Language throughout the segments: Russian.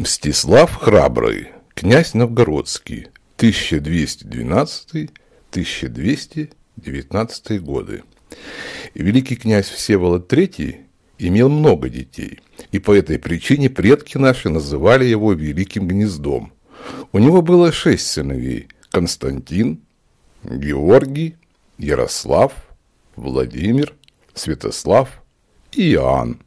Мстислав Храбрый, князь Новгородский, 1212-1219 годы. Великий князь Всеволод III имел много детей, и по этой причине предки наши называли его Великим Гнездом. У него было шесть сыновей – Константин, Георгий, Ярослав, Владимир, Святослав и Иоанн.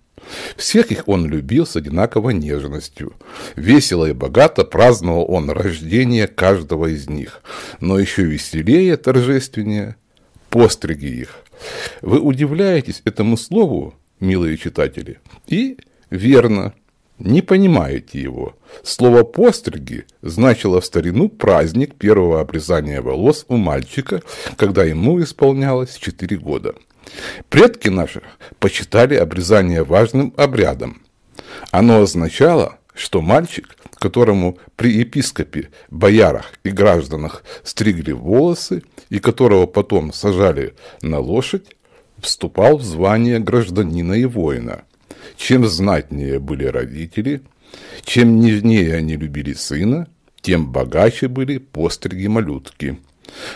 Всех их он любил с одинаковой нежностью. Весело и богато праздновал он рождение каждого из них, но еще веселее, торжественнее постриги их. Вы удивляетесь этому слову, милые читатели, и верно, не понимаете его. Слово «постриги» значило в старину праздник первого обрезания волос у мальчика, когда ему исполнялось 4 года. Предки наши почитали обрезание важным обрядом. Оно означало, что мальчик, которому при епископе, боярах и гражданах стригли волосы и которого потом сажали на лошадь, вступал в звание гражданина и воина. Чем знатнее были родители, чем нежнее они любили сына, тем богаче были постриги малютки.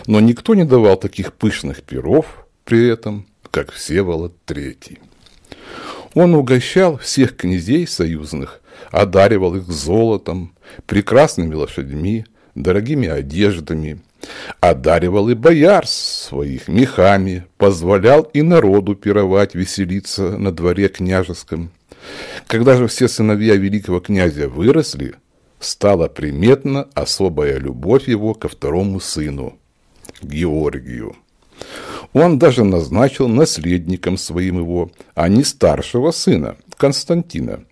Но никто не давал таких пышных перов при этом – как Всеволод третий. Он угощал всех князей союзных, одаривал их золотом, прекрасными лошадьми, дорогими одеждами, одаривал и бояр своих мехами, позволял и народу пировать, веселиться на дворе княжеском. Когда же все сыновья великого князя выросли, стала приметна особая любовь его ко второму сыну, Георгию. Он даже назначил наследником своим его, а не старшего сына, Константина.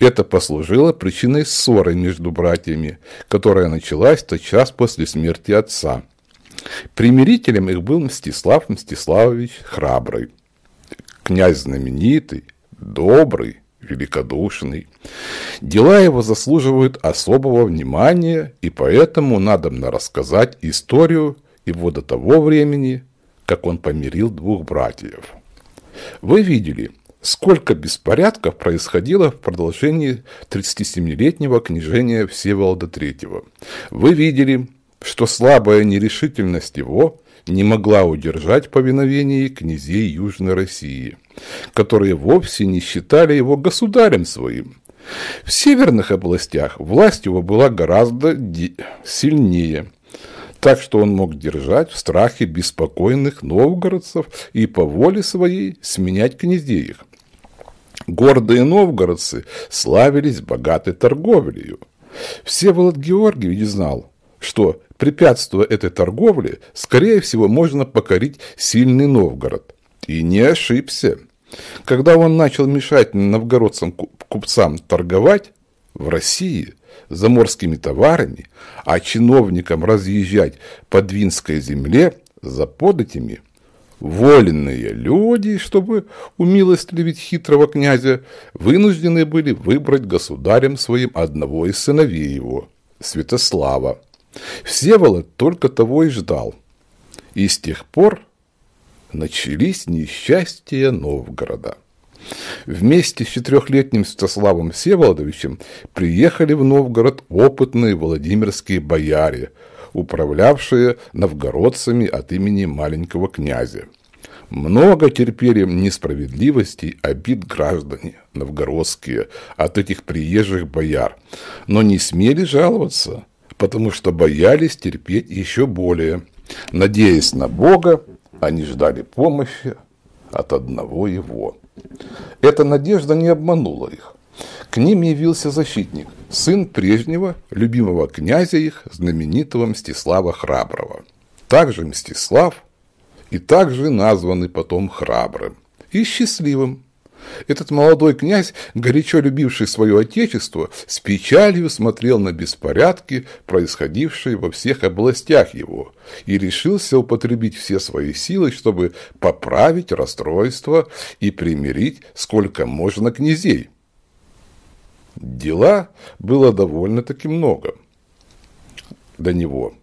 Это послужило причиной ссоры между братьями, которая началась тотчас после смерти отца. Примирителем их был Мстислав Мстиславович Храбрый. Князь знаменитый, добрый, великодушный. Дела его заслуживают особого внимания, и поэтому надобно рассказать историю его до того времени, как он помирил двух братьев. Вы видели, сколько беспорядков происходило в продолжении 37-летнего княжения Всеволода III. Вы видели, что слабая нерешительность его не могла удержать повиновение князей Южной России, которые вовсе не считали его государем своим. В северных областях власть его была гораздо сильнее – так что он мог держать в страхе беспокойных новгородцев и по воле своей сменять князей их. Гордые новгородцы славились богатой торговлею. Всеволод Георгиевич знал, что, препятствуя этой торговле, скорее всего, можно покорить сильный Новгород. И не ошибся. Когда он начал мешать новгородцам купцам торговать, в России заморскими товарами, а чиновникам разъезжать по Двинской земле за податями, воленные люди, чтобы умилостливить хитрого князя, вынуждены были выбрать государем своим одного из сыновей его, Святослава. Всеволод только того и ждал. И с тех пор начались несчастья Новгорода. Вместе с четырехлетним Святославом Всеволодовичем приехали в Новгород опытные владимирские бояре, управлявшие новгородцами от имени маленького князя. Много терпели несправедливостей, обид граждане новгородские от этих приезжих бояр, но не смели жаловаться, потому что боялись терпеть еще более. Надеясь на Бога, они ждали помощи от одного его. Эта надежда не обманула их. К ним явился защитник, сын прежнего, любимого князя их, знаменитого Мстислава Храброго. Также Мстислав и также названный потом Храбрым и Счастливым, этот молодой князь, горячо любивший свое отечество, с печалью смотрел на беспорядки, происходившие во всех областях его, и решился употребить все свои силы, чтобы поправить расстройство и примирить сколько можно князей. Дела было довольно-таки много до него.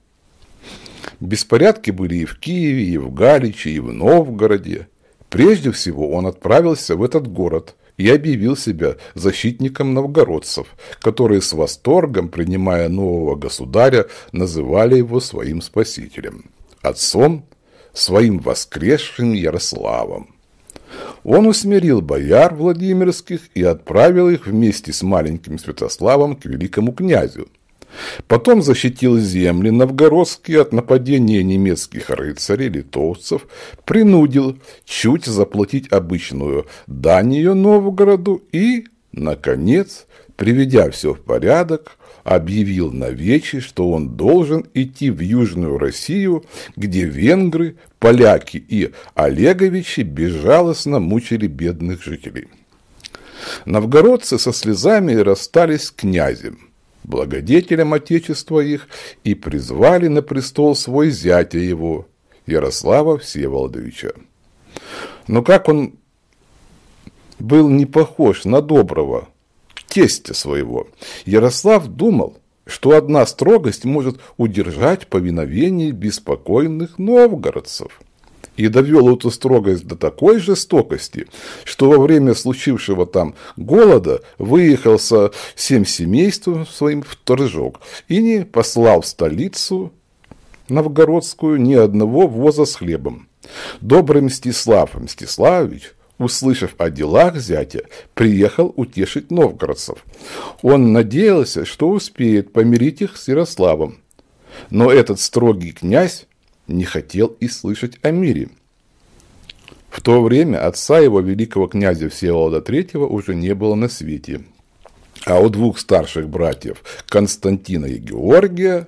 Беспорядки были и в Киеве, и в Галиче, и в Новгороде. Прежде всего он отправился в этот город и объявил себя защитником новгородцев, которые с восторгом, принимая нового государя, называли его своим спасителем, отцом, своим воскресшим Ярославом. Он усмирил бояр Владимирских и отправил их вместе с маленьким Святославом к великому князю – Потом защитил земли новгородские от нападения немецких рыцарей, литовцев, принудил чуть заплатить обычную дань ее Новгороду и, наконец, приведя все в порядок, объявил на вече, что он должен идти в Южную Россию, где венгры, поляки и Олеговичи безжалостно мучили бедных жителей. Новгородцы со слезами расстались с князем благодетелем отечества их, и призвали на престол свой зятя его, Ярослава Всеволодовича. Но как он был не похож на доброго тестя своего, Ярослав думал, что одна строгость может удержать повиновение беспокойных новгородцев – и довел эту строгость до такой жестокости, что во время случившего там голода выехал со всем семейством своим в Торжок и не послал в столицу новгородскую ни одного воза с хлебом. Добрый Мстислав Мстиславович услышав о делах зятя, приехал утешить новгородцев. Он надеялся, что успеет помирить их с Ярославом. Но этот строгий князь не хотел и слышать о мире. В то время отца его, великого князя Всеволода III, уже не было на свете, а у двух старших братьев Константина и Георгия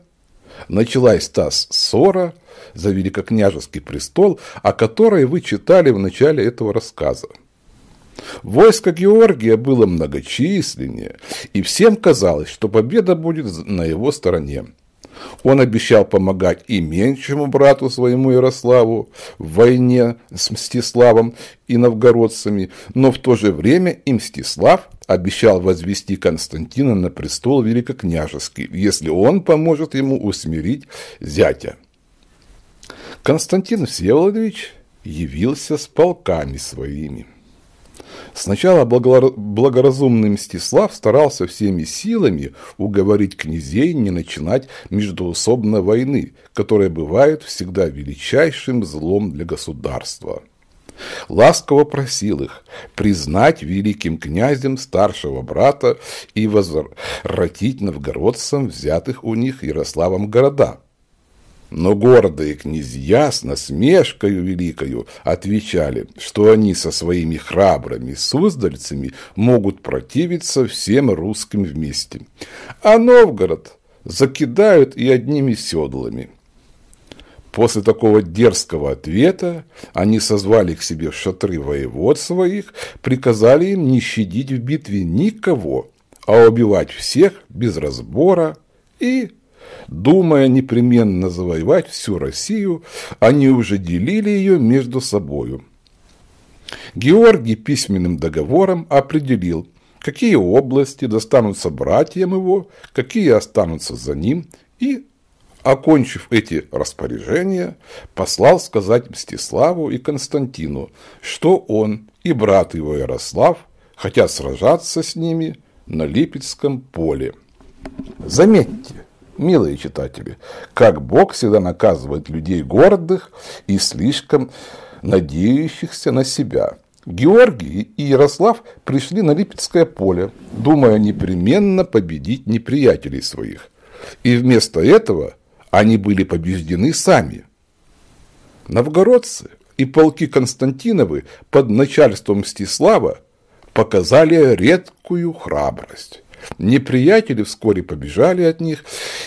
началась та ссора за великокняжеский престол, о которой вы читали в начале этого рассказа. Войско Георгия было многочисленнее, и всем казалось, что победа будет на его стороне. Он обещал помогать и меньшему брату своему Ярославу в войне с Мстиславом и новгородцами, но в то же время и Мстислав обещал возвести Константина на престол великокняжеский, если он поможет ему усмирить зятя. Константин Всеволодович явился с полками своими – Сначала благоразумный Мстислав старался всеми силами уговорить князей не начинать междоусобной войны, которая бывает всегда величайшим злом для государства. Ласково просил их признать великим князем старшего брата и возвратить новгородцам взятых у них Ярославом города – но гордые князья с насмешкою великою отвечали, что они со своими храбрыми суздальцами могут противиться всем русским вместе. А Новгород закидают и одними седлами. После такого дерзкого ответа они созвали к себе шатры воевод своих, приказали им не щадить в битве никого, а убивать всех без разбора и думая непременно завоевать всю Россию, они уже делили ее между собою. Георгий письменным договором определил, какие области достанутся братьям его, какие останутся за ним, и, окончив эти распоряжения, послал сказать Мстиславу и Константину, что он и брат его Ярослав хотят сражаться с ними на Липецком поле. Заметьте, Милые читатели, как Бог всегда наказывает людей гордых и слишком надеющихся на себя. Георгий и Ярослав пришли на Липецкое поле, думая непременно победить неприятелей своих. И вместо этого они были побеждены сами. Новгородцы и полки Константиновы под начальством Стислава показали редкую храбрость. Неприятели вскоре побежали от них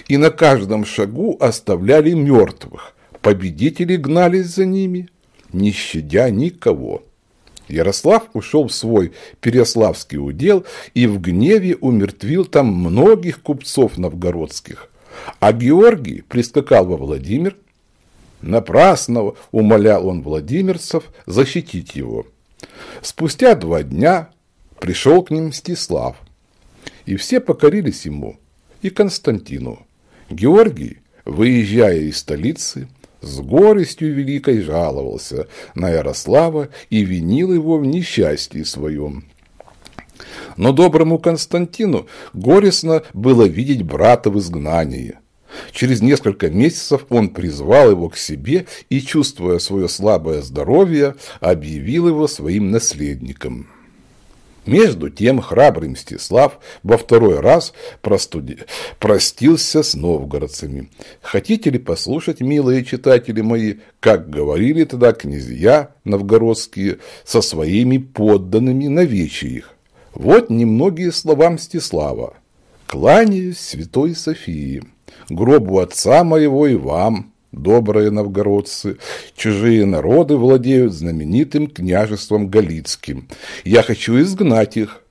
и на каждом шагу оставляли мертвых. Победители гнались за ними, не щадя никого. Ярослав ушел в свой Переславский удел и в гневе умертвил там многих купцов новгородских. А Георгий прискакал во Владимир. Напрасно умолял он владимирцев защитить его. Спустя два дня пришел к ним Стислав и все покорились ему, и Константину. Георгий, выезжая из столицы, с горестью великой жаловался на Ярослава и винил его в несчастье своем. Но доброму Константину горестно было видеть брата в изгнании. Через несколько месяцев он призвал его к себе и, чувствуя свое слабое здоровье, объявил его своим наследником. Между тем храбрый Мстислав во второй раз простуди... простился с новгородцами. Хотите ли послушать, милые читатели мои, как говорили тогда князья новгородские со своими подданными на вече их? Вот немногие слова Мстислава. «Кланяюсь святой Софии, гробу отца моего и вам, Добрые новгородцы, чужие народы владеют знаменитым княжеством Галицким. Я хочу изгнать их,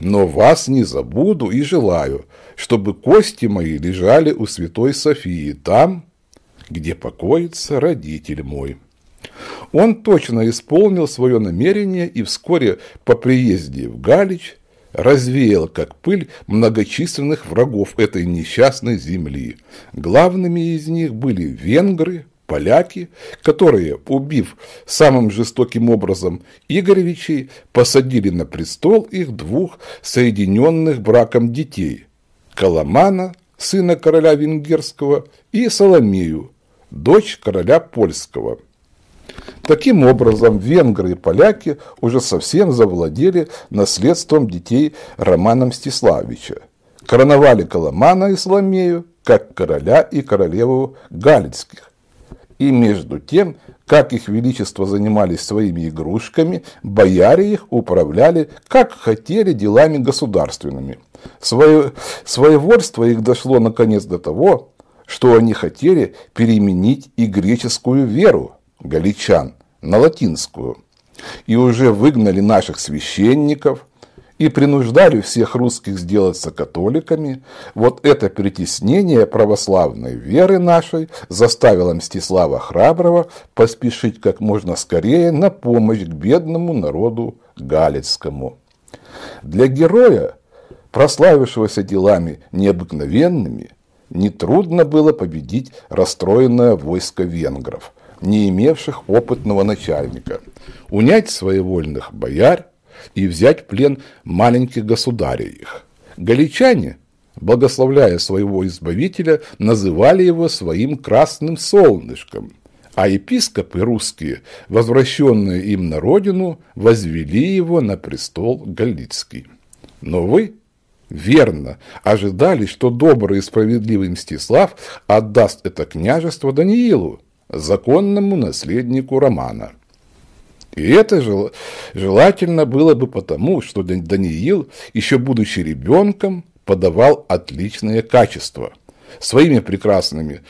но вас не забуду и желаю, чтобы кости мои лежали у святой Софии, там, где покоится родитель мой». Он точно исполнил свое намерение, и вскоре по приезде в Галич развеяла, как пыль, многочисленных врагов этой несчастной земли. Главными из них были венгры, поляки, которые, убив самым жестоким образом Игоревичей, посадили на престол их двух соединенных браком детей – Коломана, сына короля венгерского, и Соломею, дочь короля польского – Таким образом, венгры и поляки уже совсем завладели наследством детей Романа Мстиславича, короновали Коломана и Соломею, как короля и королеву Галицких. И между тем, как их величество занимались своими игрушками, бояре их управляли, как хотели, делами государственными. Свое, своевольство их дошло наконец до того, что они хотели переменить и греческую веру галичан на латинскую. И уже выгнали наших священников и принуждали всех русских сделаться католиками. Вот это притеснение православной веры нашей заставило Мстислава Храброго поспешить как можно скорее на помощь к бедному народу галицкому. Для героя, прославившегося делами необыкновенными, нетрудно было победить расстроенное войско венгров не имевших опытного начальника, унять своевольных бояр и взять в плен маленьких государей их. Галичане, благословляя своего избавителя, называли его своим красным солнышком, а епископы русские, возвращенные им на родину, возвели его на престол Галицкий. Но вы, верно, ожидали, что добрый и справедливый Мстислав отдаст это княжество Даниилу, законному наследнику Романа. И это жел... желательно было бы потому, что Даниил, еще будучи ребенком, подавал отличные качества. Своими прекрасными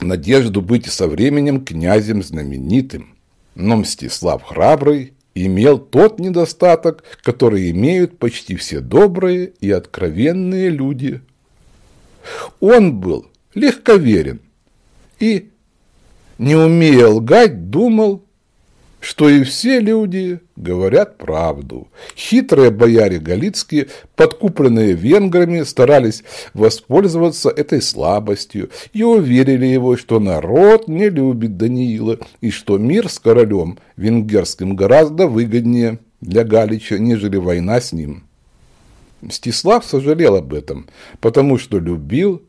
надежду быть со временем князем знаменитым. Но Мстислав Храбрый имел тот недостаток, который имеют почти все добрые и откровенные люди. Он был легковерен и не умея лгать, думал, что и все люди говорят правду. Хитрые бояре Галицкие, подкупленные венграми, старались воспользоваться этой слабостью и уверили его, что народ не любит Даниила и что мир с королем венгерским гораздо выгоднее для Галича, нежели война с ним. Мстислав сожалел об этом, потому что любил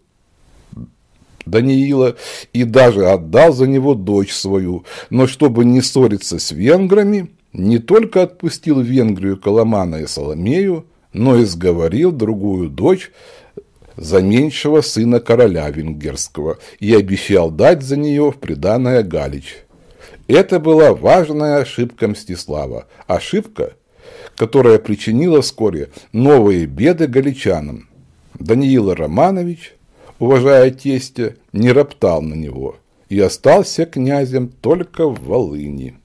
Даниила и даже отдал за него дочь свою, но чтобы не ссориться с венграми, не только отпустил Венгрию Коломана и Соломею, но и сговорил другую дочь за меньшего сына короля венгерского и обещал дать за нее в приданное Галич. Это была важная ошибка Мстислава, ошибка, которая причинила вскоре новые беды галичанам. Даниил Романович уважая тестя, не роптал на него и остался князем только в Волыни.